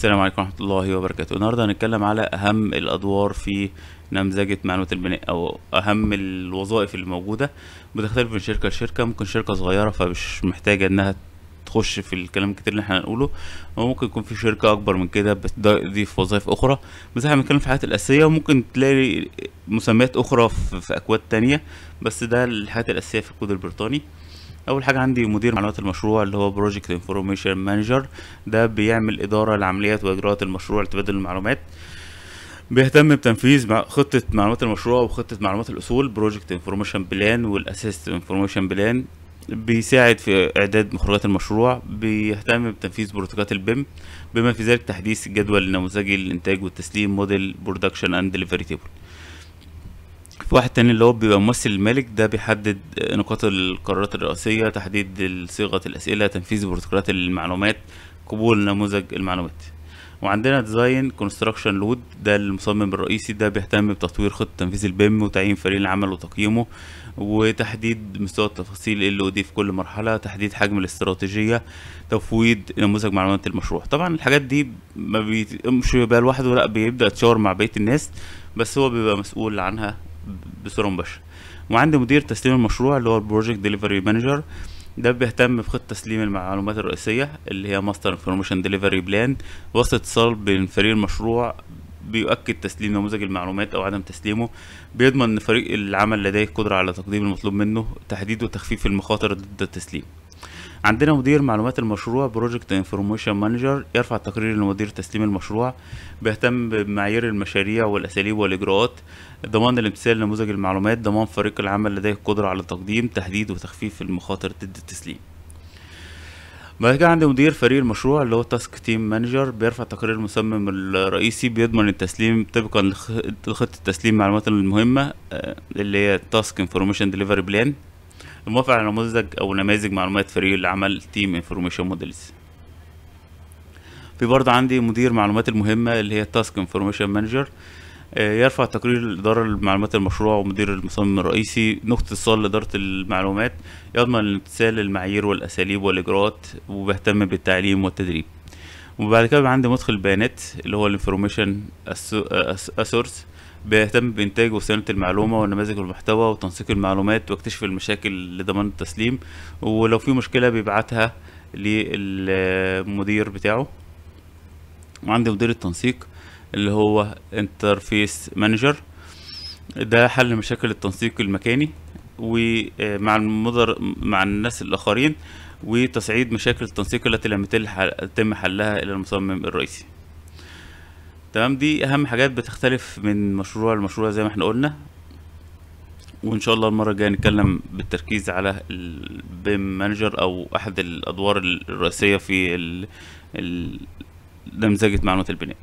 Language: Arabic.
السلام عليكم ورحمة الله وبركاته النهاردة هنتكلم على أهم الأدوار في نمذجة معلومات البناء أو أهم الوظائف اللي موجودة بتختلف من شركة لشركة ممكن شركة صغيرة فمش محتاجة إنها تخش في الكلام الكتير اللي احنا هنقوله وممكن يكون في شركه اكبر من كده بتضيف وظائف اخرى بس احنا بنتكلم في الحاجات الاساسيه وممكن تلاقي مسميات اخرى في اكواد تانية بس ده الحاجات الاساسيه في الكود البريطاني اول حاجه عندي مدير معلومات المشروع اللي هو بروجكت انفورميشن مانجر ده بيعمل اداره لعمليات واجراءات المشروع لتبادل المعلومات بيهتم بتنفيذ خطة معلومات المشروع وخطة معلومات الأصول بروجكت انفورميشن بلان والأسيست انفورميشن بلان بيساعد في إعداد مخرجات المشروع بيهتم بتنفيذ بروتوكولات البيم بما في ذلك تحديث الجدول النموذجي للإنتاج والتسليم موديل برودكشن أند ديليفري تيبل في واحد تاني اللي هو بيبقى ممثل المالك ده بيحدد نقاط القرارات الرئيسية تحديد صيغة الأسئلة تنفيذ بروتوكولات المعلومات قبول نموذج المعلومات وعندنا ديزاين كونستراكشن لود ده المصمم الرئيسي ده بيهتم بتطوير خطه تنفيذ البيم وتعيين فريق العمل وتقييمه وتحديد مستوى التفاصيل اللي ودي في كل مرحله تحديد حجم الاستراتيجيه تفويض نموذج معلومات المشروع طبعا الحاجات دي ما بيمشي بقى لوحده لا بيبدا يتشاور مع بقيه الناس بس هو بيبقى مسؤول عنها بصوره مباشره وعندي مدير تسليم المشروع اللي هو البروجكت ديليفري مانجر ده بيهتم بخط تسليم المعلومات الرئيسية اللي هي ماستر انفورميشن ديليفري بلان وسط اتصال بين فريق المشروع بيؤكد تسليم نموذج المعلومات او عدم تسليمه بيضمن ان فريق العمل لديه قدرة على تقديم المطلوب منه تحديد وتخفيف المخاطر ضد التسليم عندنا مدير معلومات المشروع بروجكت انفورميشن مانجر يرفع تقرير لمدير تسليم المشروع بيهتم بمعايير المشاريع والاساليب والاجراءات ضمان الامتثال لنموذج المعلومات ضمان فريق العمل لديه القدره على تقديم تحديد وتخفيف المخاطر ضد التسليم بعد كده عندي مدير فريق المشروع اللي هو تاسك تيم مانجر بيرفع تقرير المصمم الرئيسي بيضمن التسليم طبقا لخطة تسليم المعلومات المهمة آه، اللي هي تاسك انفورميشن ديليفري بلان الموافق على نموذج أو نماذج معلومات فريق العمل تيم انفورميشن موديلز في برضه عندي مدير معلومات المهمة اللي هي تاسك انفورميشن مانجر يرفع تقرير الإدارة المعلومات المشروع ومدير المصمم الرئيسي نقطة اتصال لإدارة المعلومات يضمن امتثال المعايير والأساليب والإجراءات وبيهتم بالتعليم والتدريب وبعد كده بيبقى عندي مدخل بيانات اللي هو الانفورميشن اسورس بيهتم بإنتاج وصيانة المعلومة ونماذج المحتوى وتنسيق المعلومات واكتشف المشاكل لضمان التسليم ولو في مشكلة بيبعتها للمدير بتاعه وعندي مدير التنسيق اللي هو انترفيس مانجر ده حل مشاكل التنسيق المكاني ومع المضر مع الناس الاخرين وتصعيد مشاكل التنسيق التي لم يتم حلها الى المصمم الرئيسي تمام دي اهم حاجات بتختلف من مشروع لمشروع زي ما احنا قلنا وان شاء الله المره الجايه نتكلم بالتركيز على البيم مانجر او احد الادوار الرئيسيه في نمذجه معلومات البناء